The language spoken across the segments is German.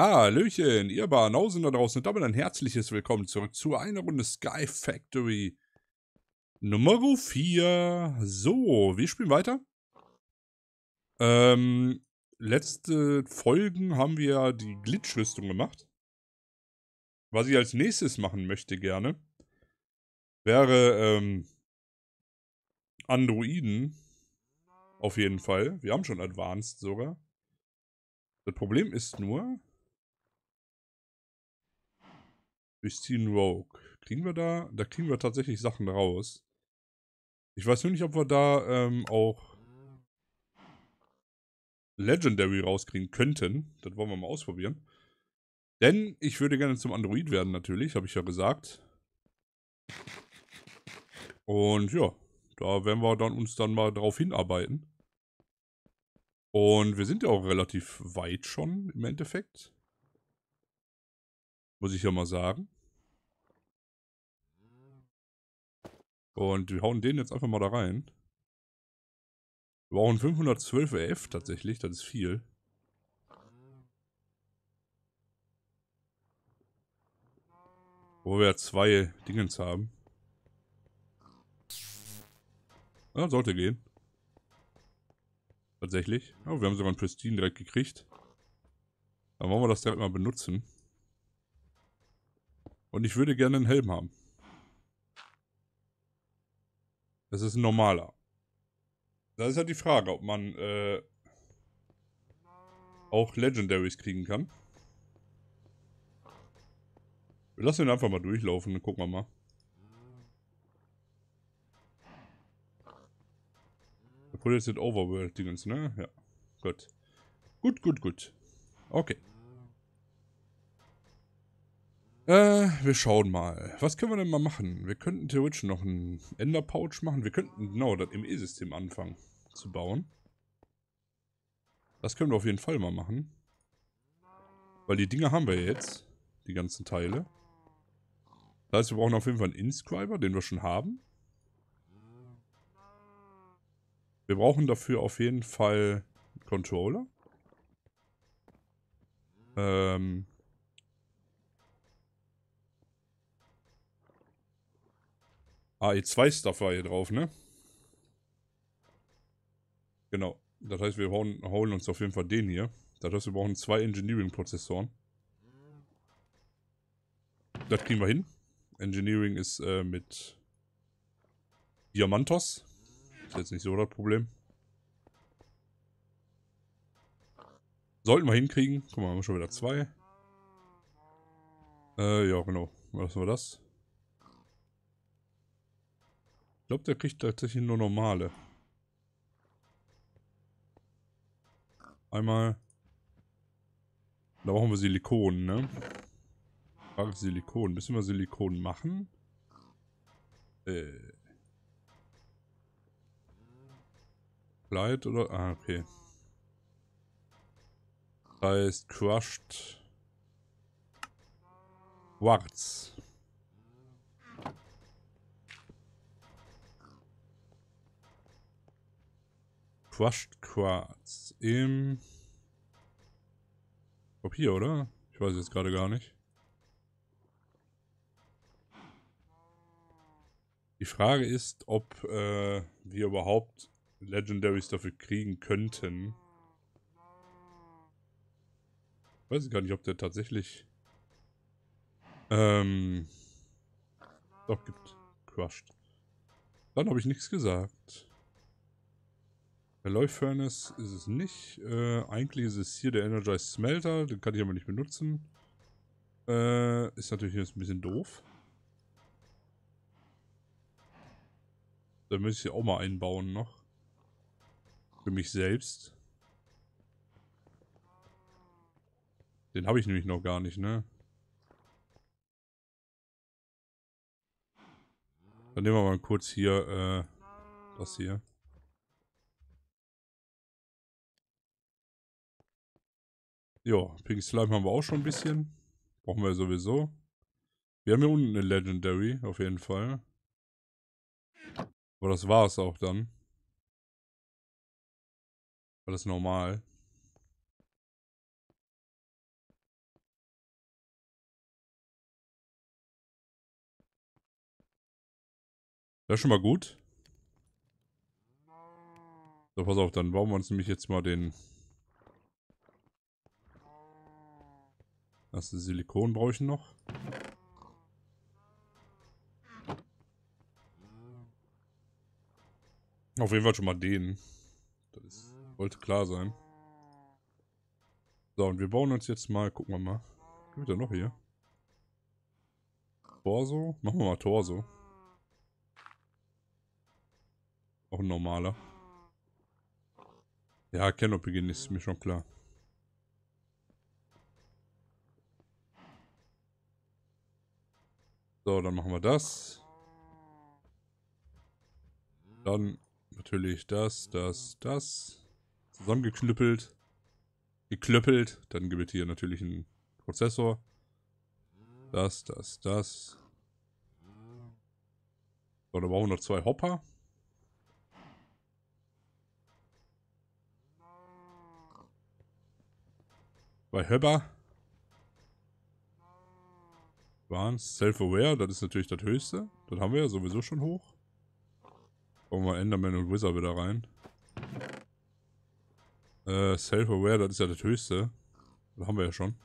Hallöchen, ihr Banausen da draußen und damit ein herzliches Willkommen zurück zu einer Runde Sky Factory Nummer 4. So, wir spielen weiter. Ähm, letzte Folgen haben wir die Glitchrüstung gemacht. Was ich als nächstes machen möchte gerne, wäre ähm, Androiden. Auf jeden Fall. Wir haben schon Advanced sogar. Das Problem ist nur, Christine Rogue. Kriegen wir da? Da kriegen wir tatsächlich Sachen raus. Ich weiß nur nicht, ob wir da ähm, auch Legendary rauskriegen könnten. Das wollen wir mal ausprobieren. Denn ich würde gerne zum Android werden natürlich, habe ich ja gesagt. Und ja, da werden wir dann uns dann mal drauf hinarbeiten. Und wir sind ja auch relativ weit schon im Endeffekt. Muss ich ja mal sagen. Und wir hauen den jetzt einfach mal da rein. Wir brauchen 512 F tatsächlich, das ist viel. Wo wir zwei Dingens haben. Ja, sollte gehen. Tatsächlich. Oh, wir haben sogar ein Pristine direkt gekriegt. Dann wollen wir das direkt mal benutzen. Und ich würde gerne einen Helm haben. Das ist ein normaler. Da ist ja halt die Frage, ob man äh, auch Legendaries kriegen kann. Wir lassen ihn einfach mal durchlaufen, dann gucken wir mal. Der produziert Overworld-Dingens, ne? Ja. Gut. Gut, gut, gut. Okay. Äh, wir schauen mal. Was können wir denn mal machen? Wir könnten theoretisch noch einen Ender-Pouch machen. Wir könnten genau das im E-System anfangen zu bauen. Das können wir auf jeden Fall mal machen. Weil die Dinger haben wir jetzt. Die ganzen Teile. Das heißt, wir brauchen auf jeden Fall einen Inscriber, den wir schon haben. Wir brauchen dafür auf jeden Fall einen Controller. Ähm, Ah, AE2-Stuff war hier drauf, ne? Genau. Das heißt, wir brauchen, holen uns auf jeden Fall den hier. Das heißt, wir brauchen zwei Engineering-Prozessoren. Das kriegen wir hin. Engineering ist äh, mit Diamantos. Ist jetzt nicht so das Problem. Sollten wir hinkriegen. Guck mal, haben wir schon wieder zwei. Äh, ja, genau. Lassen wir das glaube, der kriegt tatsächlich nur normale. Einmal. Da brauchen wir Silikon, ne? Frage Silikon. Müssen wir Silikon machen? Äh. Light oder? Ah, okay. Das heißt Crushed Quartz. Crushed Quartz im... Ob hier, oder? Ich weiß jetzt gerade gar nicht. Die Frage ist, ob äh, wir überhaupt Legendaries dafür kriegen könnten. Ich weiß gar nicht, ob der tatsächlich... Ähm... Doch, gibt. Crushed. Dann habe ich nichts gesagt. Der Leuchtfurnace ist es nicht. Äh, eigentlich ist es hier der Energized Smelter. Den kann ich aber nicht benutzen. Äh, ist natürlich jetzt ein bisschen doof. Da müsste ich auch mal einbauen noch. Für mich selbst. Den habe ich nämlich noch gar nicht, ne? Dann nehmen wir mal kurz hier, äh, das hier. Ja, Pink Slime haben wir auch schon ein bisschen. Brauchen wir sowieso. Wir haben hier unten eine Legendary, auf jeden Fall. Aber das war es auch dann. Alles normal. Das ist schon mal gut. So, pass auf, dann bauen wir uns nämlich jetzt mal den Das ist Silikon brauche ich noch. Auf jeden Fall schon mal den. Das ist, sollte klar sein. So, und wir bauen uns jetzt mal, gucken wir mal. Was gibt es noch hier? Torso? Machen wir mal Torso. Auch ein normaler. Ja, Canopy ist mir schon klar. So, dann machen wir das. Dann natürlich das, das, das. Zusammengeknüppelt. Geklöppelt. Dann gibt es hier natürlich einen Prozessor. Das, das, das. So, dann brauchen wir noch zwei Hopper. Zwei Höpper. Advanced, Self-Aware, das ist natürlich das höchste. Das haben wir ja sowieso schon hoch. Kommen wir Enderman und Wizard wieder rein. Äh, Self-Aware, das ist ja das höchste. Das haben wir ja schon.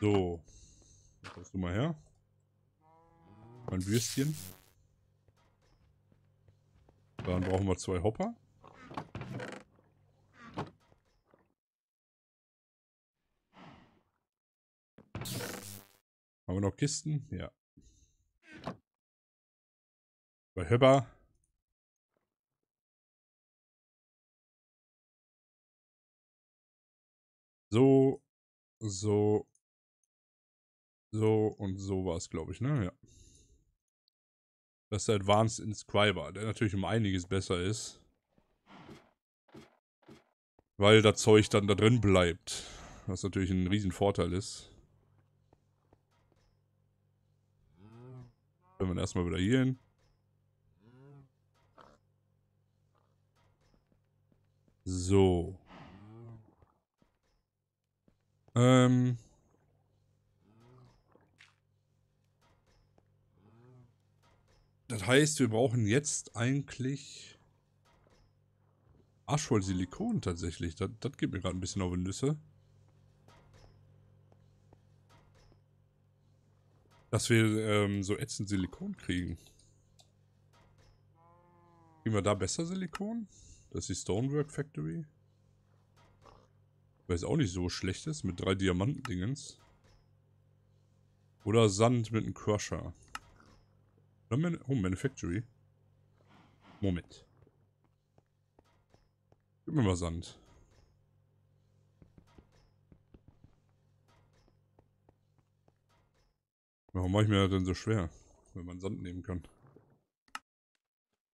So. Kommst du mal her? Mein Würstchen. Dann brauchen wir zwei Hopper. Haben wir noch Kisten? Ja. Bei Höpper. So, so, so und so war es, glaube ich, ne? Ja. Das ist der Advanced Inscriber, der natürlich um einiges besser ist. Weil das Zeug dann da drin bleibt. Was natürlich ein riesen Vorteil ist. Wenn wir erstmal wieder hier hin. So. Ähm. Das heißt, wir brauchen jetzt eigentlich Aschwoll Silikon tatsächlich. Das, das gibt mir gerade ein bisschen auf die Nüsse. Dass wir ähm, so ätzend Silikon kriegen. Kriegen wir da besser Silikon? Das ist die Stonework Factory. Weil es auch nicht so schlecht ist, mit drei Diamantendingens. Oder Sand mit einem Crusher. Man oh, Manufactory. Moment. Gib mir mal Sand. Warum mache ich mir das denn so schwer, wenn man Sand nehmen kann?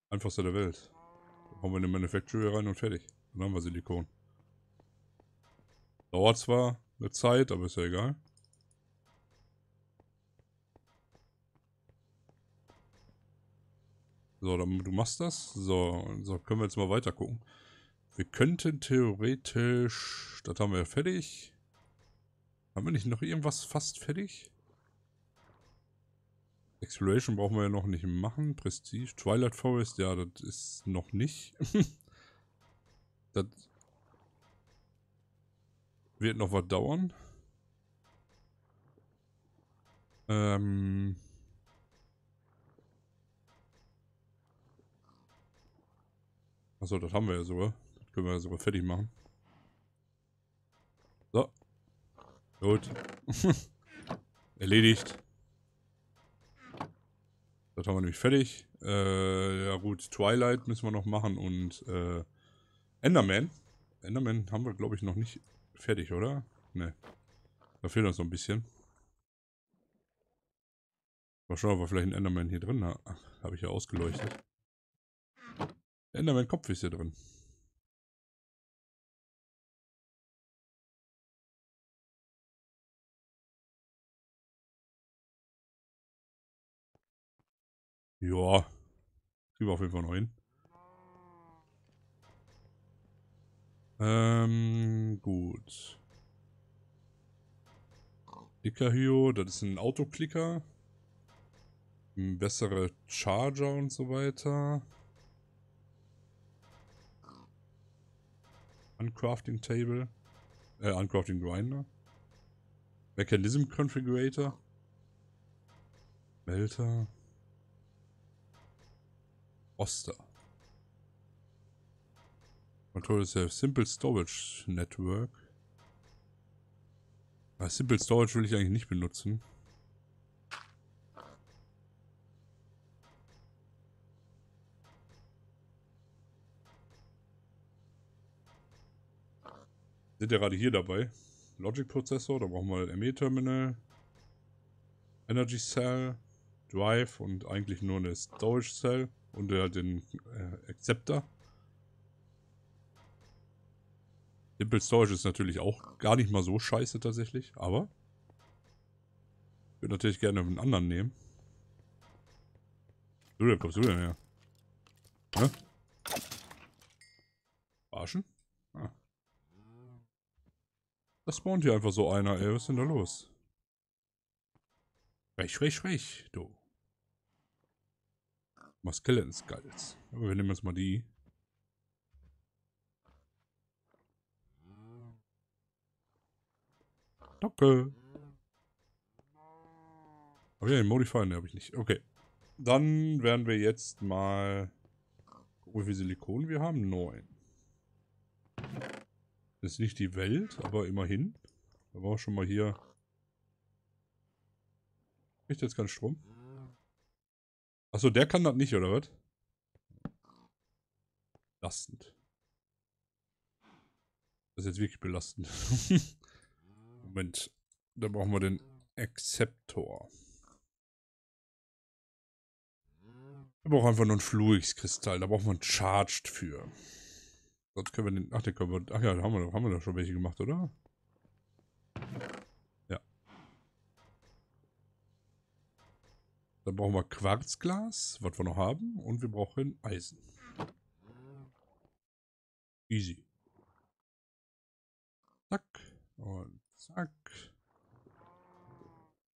Einfachste der Welt. Dann hauen wir in den Manufacturer rein und fertig. Dann haben wir Silikon. Dauert zwar eine Zeit, aber ist ja egal. So, dann, du machst das. So, so, können wir jetzt mal weiter gucken. Wir könnten theoretisch... Das haben wir ja fertig. Haben wir nicht noch irgendwas fast fertig? Exploration brauchen wir ja noch nicht machen. Prestige. Twilight Forest, ja, das ist noch nicht. das wird noch was dauern. Ähm... Achso, das haben wir ja sogar. Das können wir ja sogar fertig machen. So. Gut. Erledigt. Das haben wir nämlich fertig. Äh, ja gut, Twilight müssen wir noch machen und äh, Enderman. Enderman haben wir, glaube ich, noch nicht fertig, oder? Ne. Da fehlt uns noch ein bisschen. Mal schauen, ob wir vielleicht ein Enderman hier drin haben. Habe ich ja ausgeleuchtet. Enderman-Kopf ist hier drin. Ja. Kriegen wir auf jeden Fall noch hin. Ähm, gut. Ikahio, das ist ein Autoklicker. Bessere Charger und so weiter. Uncrafting Table. Äh, Uncrafting Grinder. Mechanism Configurator. Melter. Oster. Control is a simple storage network. Ja, ah, simple storage will ich eigentlich nicht benutzen. Sind ja gerade hier dabei. Logic Prozessor, da brauchen wir ME Terminal, Energy Cell, Drive und eigentlich nur eine Storage Cell und äh, den äh, Acceptor. Simple Storage ist natürlich auch gar nicht mal so scheiße tatsächlich, aber ich würde natürlich gerne einen anderen nehmen. Du, der kommst du denn her? Ne? Arschen? Ah. Das spawnt hier einfach so einer, ey. Was ist denn da los? Frech, frech, frech, du mal Skulls. Aber wir nehmen jetzt mal die. Danke. Aber ja, den Modifier, habe ich nicht. Okay. Dann werden wir jetzt mal gucken, wie viel Silikon wir haben. Neun. Das Ist nicht die Welt, aber immerhin. Da war schon mal hier. Ist jetzt kein Strom. Achso, der kann das nicht, oder was? Belastend. Das ist jetzt wirklich belastend. Moment. Da brauchen wir den Acceptor. Wir brauchen einfach nur einen Fluix-Kristall. Da brauchen wir einen Charged für. Sonst können wir den. Ach, den können wir. Ach ja, haben wir, haben wir da schon welche gemacht, oder? Dann brauchen wir Quarzglas, was wir noch haben. Und wir brauchen Eisen. Easy. Zack. Und zack.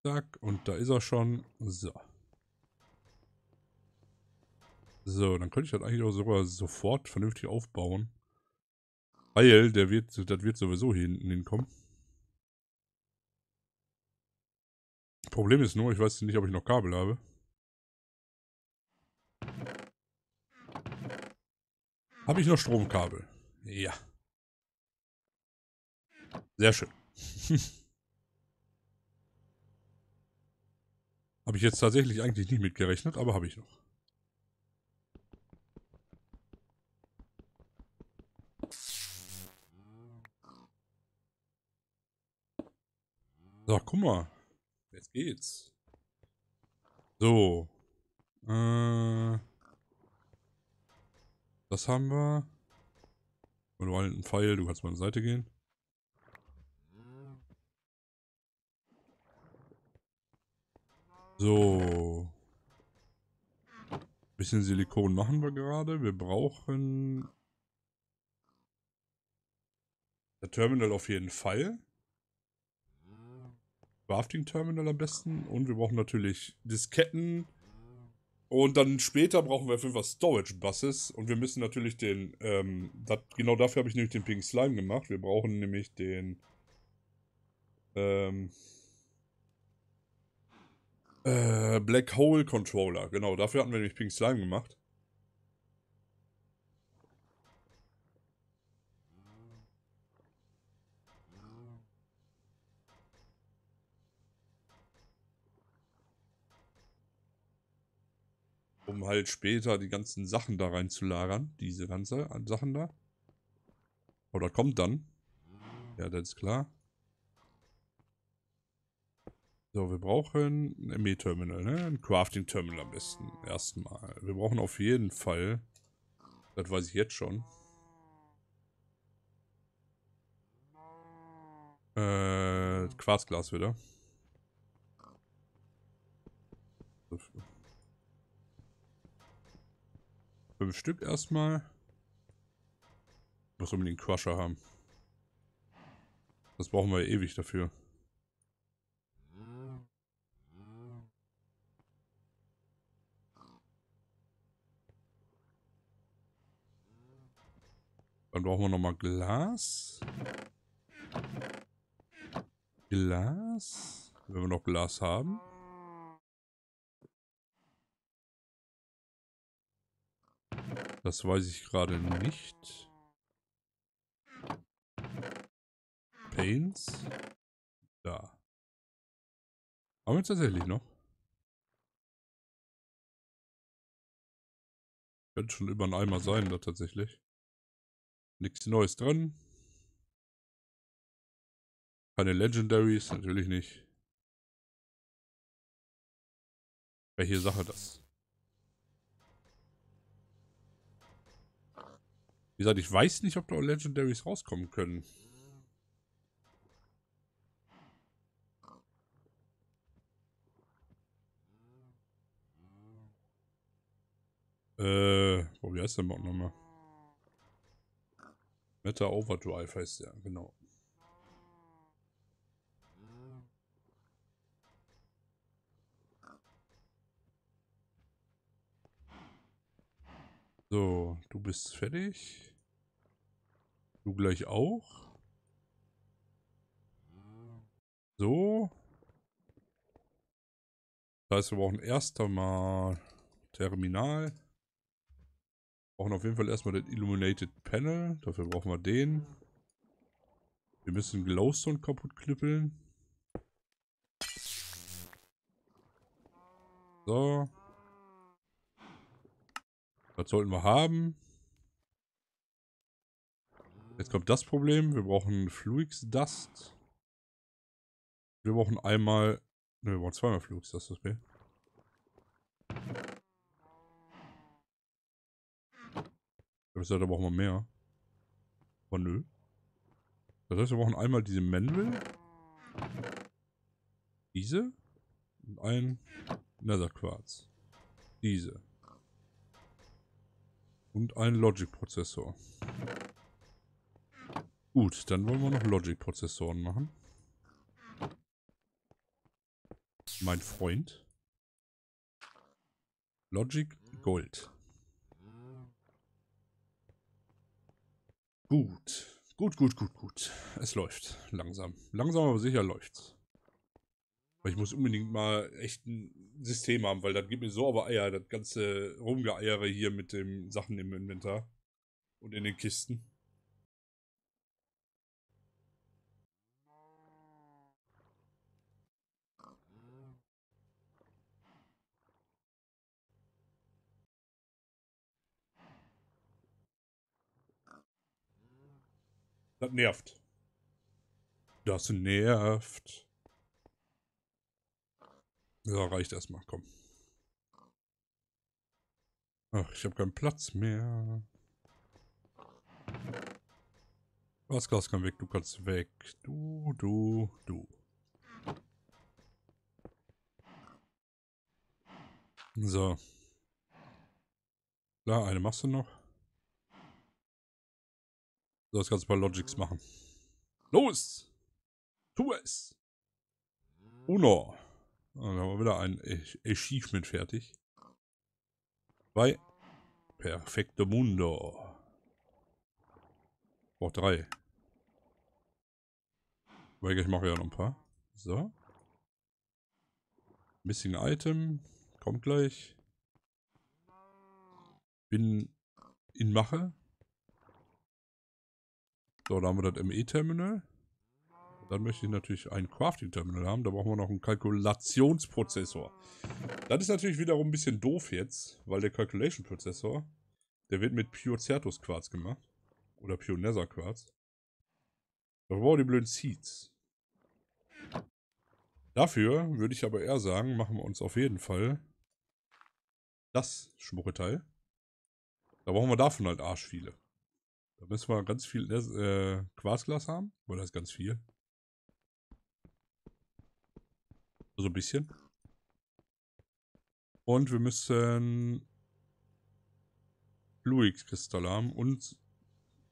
Zack. Und da ist er schon. So. So, dann könnte ich das eigentlich auch sogar sofort vernünftig aufbauen. Weil der wird, das wird sowieso hier hinten hinkommen. Problem ist nur, ich weiß nicht, ob ich noch Kabel habe. Habe ich noch Stromkabel? Ja. Sehr schön. habe ich jetzt tatsächlich eigentlich nicht mitgerechnet, aber habe ich noch. So, guck mal geht's. So. Äh, das haben wir. Und du einen Pfeil, du kannst mal an die Seite gehen. So. Bisschen Silikon machen wir gerade. Wir brauchen... Der Terminal auf jeden Fall. Crafting Terminal am besten. Und wir brauchen natürlich Disketten. Und dann später brauchen wir auf jeden Fall Storage Buses. Und wir müssen natürlich den, ähm, dat, genau dafür habe ich nämlich den Pink Slime gemacht. Wir brauchen nämlich den, ähm, äh, Black Hole Controller. Genau, dafür hatten wir nämlich Pink Slime gemacht. halt später die ganzen Sachen da rein zu lagern. Diese ganze Sachen da. Oder kommt dann. Ja, das ist klar. So, wir brauchen ein ME-Terminal, ne? Ein Crafting-Terminal am besten. Erstmal. Wir brauchen auf jeden Fall. Das weiß ich jetzt schon. Äh, Quarzglas wieder. Fünf Stück erstmal. Muss unbedingt Crusher haben. Das brauchen wir ewig dafür. Dann brauchen wir nochmal Glas. Glas. Wenn wir noch Glas haben. Das weiß ich gerade nicht. Paints. Da. Haben wir tatsächlich noch? Könnte schon über einen Eimer sein, da tatsächlich. Nichts Neues dran. Keine Legendaries, natürlich nicht. Welche Sache das? Wie gesagt, ich weiß nicht, ob da Legendaries rauskommen können. Äh, boah, wie heißt der Mod nochmal? Meta Overdrive heißt der, genau. So, du bist fertig. Du gleich auch. So. Das heißt, wir brauchen erst einmal Terminal. Wir brauchen auf jeden Fall erstmal den Illuminated Panel. Dafür brauchen wir den. Wir müssen Glowstone kaputt knüppeln. So. Das sollten wir haben. Jetzt kommt das Problem. Wir brauchen Fluix Dust. Wir brauchen einmal... Ne, wir brauchen zweimal Fluix Dust, Okay. Ich glaube, da brauchen wir mehr. Aber nö. Das heißt, wir brauchen einmal diese Mandel. Diese. Und ein Netherquarz. Diese. Und einen Logic-Prozessor. Gut, dann wollen wir noch Logic-Prozessoren machen. Mein Freund. Logic Gold. Gut. Gut, gut, gut, gut. Es läuft. Langsam. Langsam, aber sicher läuft's. Aber ich muss unbedingt mal echt ein System haben, weil das gibt mir so aber Eier, das ganze Rumgeeiere hier mit den Sachen im Inventar und in den Kisten. Das nervt. Das nervt. So, reicht erstmal, komm. Ach, ich habe keinen Platz mehr. Was Glas kann weg, du kannst weg. Du, du, du. So. Klar, eine machst du noch. So, das Ganze bei Logics machen. Los! Tu es! Uno. Dann haben wir wieder ein Achievement fertig. Zwei. Perfekte Mundo. Auch drei. Weil ich mache ja noch ein paar. So. Missing Item. Kommt gleich. Bin in Mache. So, da haben wir das ME-Terminal. Dann möchte ich natürlich ein Crafting-Terminal haben. Da brauchen wir noch einen Kalkulationsprozessor. Das ist natürlich wiederum ein bisschen doof jetzt, weil der Calculation-Prozessor, der wird mit Pure Certus Quarz gemacht. Oder Pure Nether Quarz. Da brauchen wir die blöden Seeds. Dafür würde ich aber eher sagen, machen wir uns auf jeden Fall das Schmucketeil. Da brauchen wir davon halt arsch viele. Da müssen wir ganz viel ne, äh, Quarzglas haben. Oder das ist ganz viel. So ein bisschen. Und wir müssen Fluid-Kristalle haben und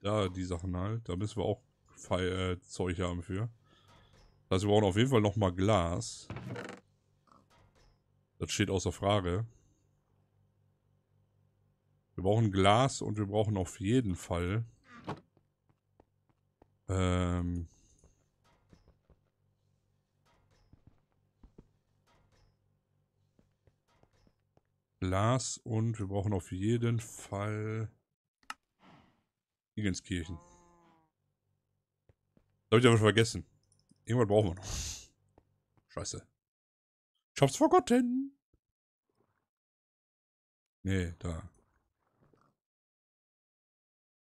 da ja, die Sachen halt. Da müssen wir auch Fe äh, Zeug haben für. Das also heißt, wir brauchen auf jeden Fall nochmal Glas. Das steht außer Frage. Wir brauchen Glas und wir brauchen auf jeden Fall ähm. Glas und wir brauchen auf jeden Fall Egenskirchen. Das hab ich aber vergessen. Irgendwas brauchen wir noch. Scheiße. Ich hab's vergotten. Nee, da.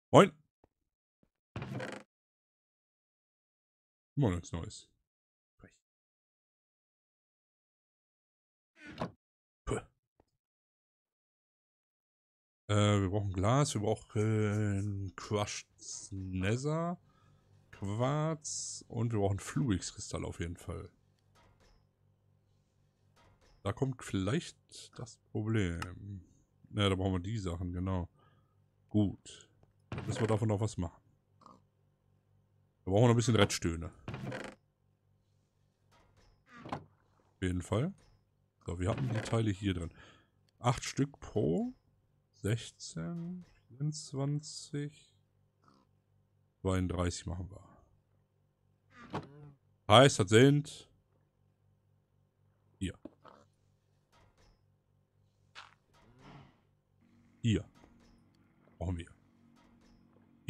Moin. Immer nichts Neues. Frech. Äh, wir brauchen Glas, wir brauchen Crushed Nether, Quarz und wir brauchen Fluix-Kristall auf jeden Fall. Da kommt vielleicht das Problem. Ja, da brauchen wir die Sachen, genau. Gut. Müssen wir davon noch was machen. Da brauchen wir noch ein bisschen Rettstöhne. Auf jeden Fall. So, wir hatten die Teile hier drin. Acht Stück pro. 16, 24, 32 machen wir. Heißt, das sind... Hier. Hier.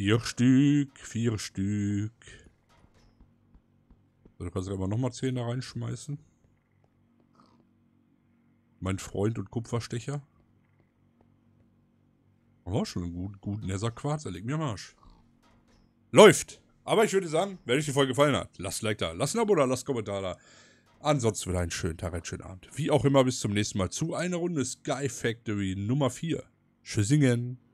Vier Stück, vier Stück. So, du kannst aber nochmal zehn da reinschmeißen. Mein Freund und Kupferstecher. Haben schon einen guten, guten Nether Quarz. Er legt mir am Arsch. Läuft! Aber ich würde sagen, wenn euch die Folge gefallen hat, lasst ein Like da, lasst ein Abo da, lasst einen Kommentar da. Ansonsten wieder einen schönen Tag, einen schönen Abend. Wie auch immer, bis zum nächsten Mal zu einer Runde Sky Factory Nummer 4. Tschüssingen!